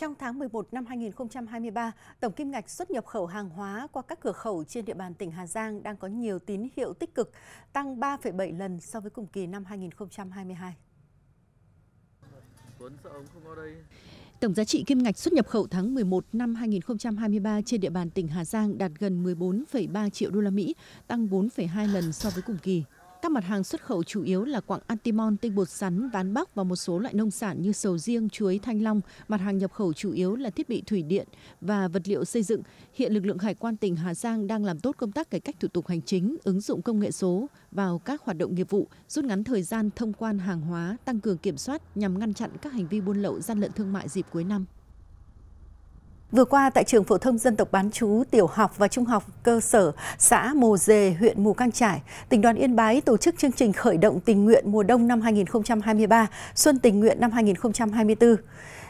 Trong tháng 11 năm 2023, tổng kim ngạch xuất nhập khẩu hàng hóa qua các cửa khẩu trên địa bàn tỉnh Hà Giang đang có nhiều tín hiệu tích cực, tăng 3,7 lần so với cùng kỳ năm 2022. Tổng giá trị kim ngạch xuất nhập khẩu tháng 11 năm 2023 trên địa bàn tỉnh Hà Giang đạt gần 14,3 triệu đô la Mỹ, tăng 4,2 lần so với cùng kỳ. Các mặt hàng xuất khẩu chủ yếu là quặng antimon, tinh bột sắn, ván bắc và một số loại nông sản như sầu riêng, chuối, thanh long. Mặt hàng nhập khẩu chủ yếu là thiết bị thủy điện và vật liệu xây dựng. Hiện lực lượng hải quan tỉnh Hà Giang đang làm tốt công tác cải cách thủ tục hành chính, ứng dụng công nghệ số vào các hoạt động nghiệp vụ, rút ngắn thời gian thông quan hàng hóa, tăng cường kiểm soát nhằm ngăn chặn các hành vi buôn lậu gian lận thương mại dịp cuối năm. Vừa qua tại trường phổ thông dân tộc bán chú tiểu học và trung học cơ sở xã Mồ Dề, huyện Mù Căng Trải, tỉnh đoàn Yên Bái tổ chức chương trình khởi động tình nguyện mùa đông năm 2023, xuân tình nguyện năm 2024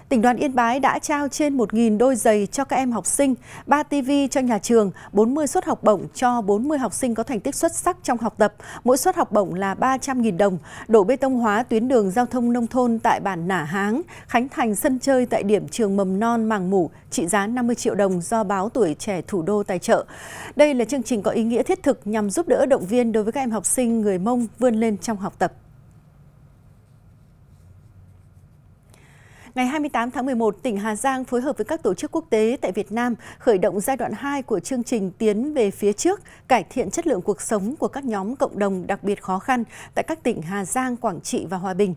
tỉnh đoàn Yên Bái đã trao trên 1.000 đôi giày cho các em học sinh, 3 TV cho nhà trường, 40 suất học bổng cho 40 học sinh có thành tích xuất sắc trong học tập. Mỗi suất học bổng là 300.000 đồng, đổ bê tông hóa tuyến đường giao thông nông thôn tại bản Nả Háng, khánh thành sân chơi tại điểm trường mầm non Màng Mủ trị giá 50 triệu đồng do báo Tuổi Trẻ Thủ đô tài trợ. Đây là chương trình có ý nghĩa thiết thực nhằm giúp đỡ động viên đối với các em học sinh người Mông vươn lên trong học tập. Ngày 28 tháng 11, tỉnh Hà Giang phối hợp với các tổ chức quốc tế tại Việt Nam khởi động giai đoạn 2 của chương trình Tiến về phía trước, cải thiện chất lượng cuộc sống của các nhóm cộng đồng đặc biệt khó khăn tại các tỉnh Hà Giang, Quảng Trị và Hòa Bình.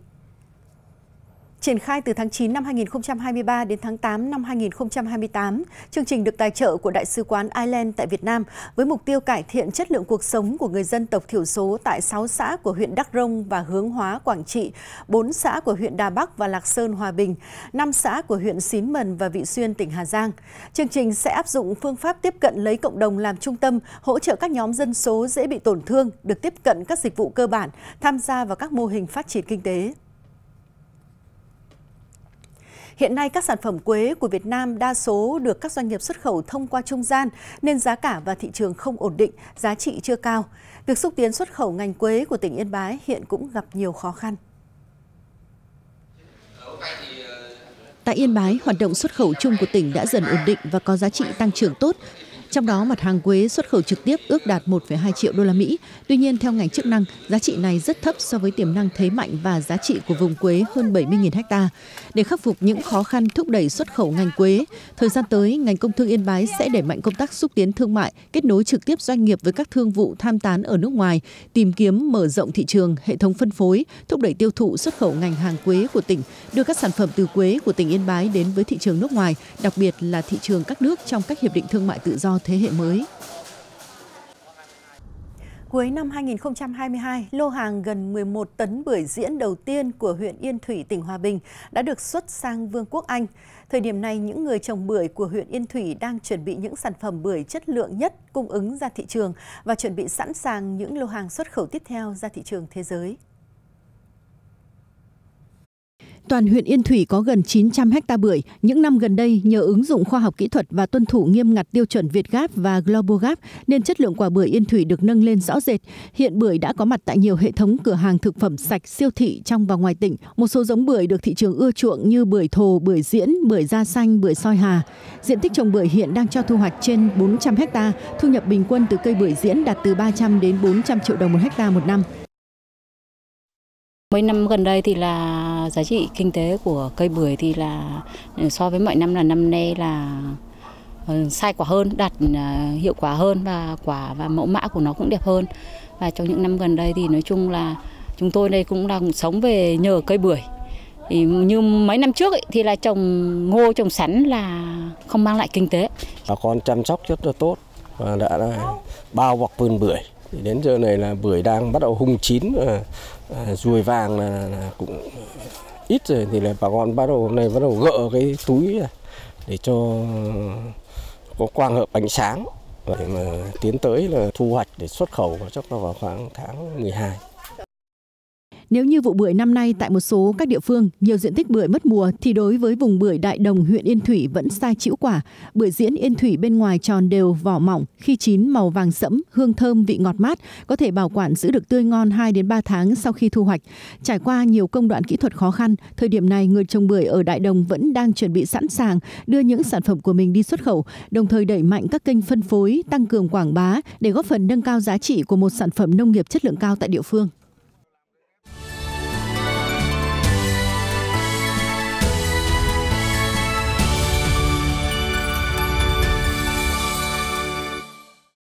Triển khai từ tháng 9 năm 2023 đến tháng 8 năm 2028, chương trình được tài trợ của Đại sứ quán Ireland tại Việt Nam với mục tiêu cải thiện chất lượng cuộc sống của người dân tộc thiểu số tại 6 xã của huyện Đắk Rông và Hướng Hóa, Quảng Trị, 4 xã của huyện Đà Bắc và Lạc Sơn, Hòa Bình, 5 xã của huyện Xín Mần và Vị Xuyên, tỉnh Hà Giang. Chương trình sẽ áp dụng phương pháp tiếp cận lấy cộng đồng làm trung tâm, hỗ trợ các nhóm dân số dễ bị tổn thương, được tiếp cận các dịch vụ cơ bản, tham gia vào các mô hình phát triển kinh tế. Hiện nay các sản phẩm quế của Việt Nam đa số được các doanh nghiệp xuất khẩu thông qua trung gian nên giá cả và thị trường không ổn định, giá trị chưa cao. Việc xúc tiến xuất khẩu ngành quế của tỉnh Yên Bái hiện cũng gặp nhiều khó khăn. Tại Yên Bái, hoạt động xuất khẩu chung của tỉnh đã dần ổn định và có giá trị tăng trưởng tốt. Trong đó mặt hàng quế xuất khẩu trực tiếp ước đạt 1,2 triệu đô la Mỹ. Tuy nhiên theo ngành chức năng, giá trị này rất thấp so với tiềm năng thế mạnh và giá trị của vùng quế hơn 70.000 ha. Để khắc phục những khó khăn thúc đẩy xuất khẩu ngành quế, thời gian tới ngành công thương Yên Bái sẽ đẩy mạnh công tác xúc tiến thương mại, kết nối trực tiếp doanh nghiệp với các thương vụ tham tán ở nước ngoài, tìm kiếm mở rộng thị trường, hệ thống phân phối, thúc đẩy tiêu thụ xuất khẩu ngành hàng quế của tỉnh, đưa các sản phẩm từ quế của tỉnh Yên Bái đến với thị trường nước ngoài, đặc biệt là thị trường các nước trong các hiệp định thương mại tự do thế hệ mới. Cuối năm 2022, lô hàng gần 11 tấn bưởi diễn đầu tiên của huyện Yên Thủy, tỉnh Hòa Bình đã được xuất sang Vương quốc Anh. Thời điểm này, những người trồng bưởi của huyện Yên Thủy đang chuẩn bị những sản phẩm bưởi chất lượng nhất cung ứng ra thị trường và chuẩn bị sẵn sàng những lô hàng xuất khẩu tiếp theo ra thị trường thế giới. Toàn huyện Yên Thủy có gần 900 ha bưởi. Những năm gần đây, nhờ ứng dụng khoa học kỹ thuật và tuân thủ nghiêm ngặt tiêu chuẩn Việt Gáp và Global Gáp, nên chất lượng quả bưởi Yên Thủy được nâng lên rõ rệt. Hiện bưởi đã có mặt tại nhiều hệ thống cửa hàng thực phẩm sạch, siêu thị trong và ngoài tỉnh. Một số giống bưởi được thị trường ưa chuộng như bưởi thồ, bưởi diễn, bưởi da xanh, bưởi soi hà. Diện tích trồng bưởi hiện đang cho thu hoạch trên 400 ha, thu nhập bình quân từ cây bưởi diễn đạt từ 300 đến 400 triệu đồng một ha một năm. Mấy năm gần đây thì là giá trị kinh tế của cây bưởi thì là ừ, so với mọi năm là năm nay là ừ, sai quả hơn, đạt ừ, hiệu quả hơn và quả và mẫu mã của nó cũng đẹp hơn. Và trong những năm gần đây thì nói chung là chúng tôi đây cũng đang sống về nhờ cây bưởi. Thì như mấy năm trước ấy, thì là trồng ngô trồng sắn là không mang lại kinh tế. Bà con chăm sóc rất là tốt và đã bao bọc vườn bưởi. Thì đến giờ này là bưởi đang bắt đầu hung chín và À, ruồi vàng là, là cũng ít rồi thì là bà con bắt đầu này bắt đầu gỡ cái túi để cho có quang hợp ánh sáng để mà tiến tới là thu hoạch để xuất khẩu chắc là vào khoảng tháng 12. Nếu như vụ bưởi năm nay tại một số các địa phương nhiều diện tích bưởi mất mùa thì đối với vùng bưởi Đại Đồng huyện Yên Thủy vẫn sai chịu quả. Bưởi diễn Yên Thủy bên ngoài tròn đều vỏ mỏng, khi chín màu vàng sẫm, hương thơm vị ngọt mát, có thể bảo quản giữ được tươi ngon 2 đến 3 tháng sau khi thu hoạch. Trải qua nhiều công đoạn kỹ thuật khó khăn, thời điểm này người trồng bưởi ở Đại Đồng vẫn đang chuẩn bị sẵn sàng đưa những sản phẩm của mình đi xuất khẩu, đồng thời đẩy mạnh các kênh phân phối, tăng cường quảng bá để góp phần nâng cao giá trị của một sản phẩm nông nghiệp chất lượng cao tại địa phương.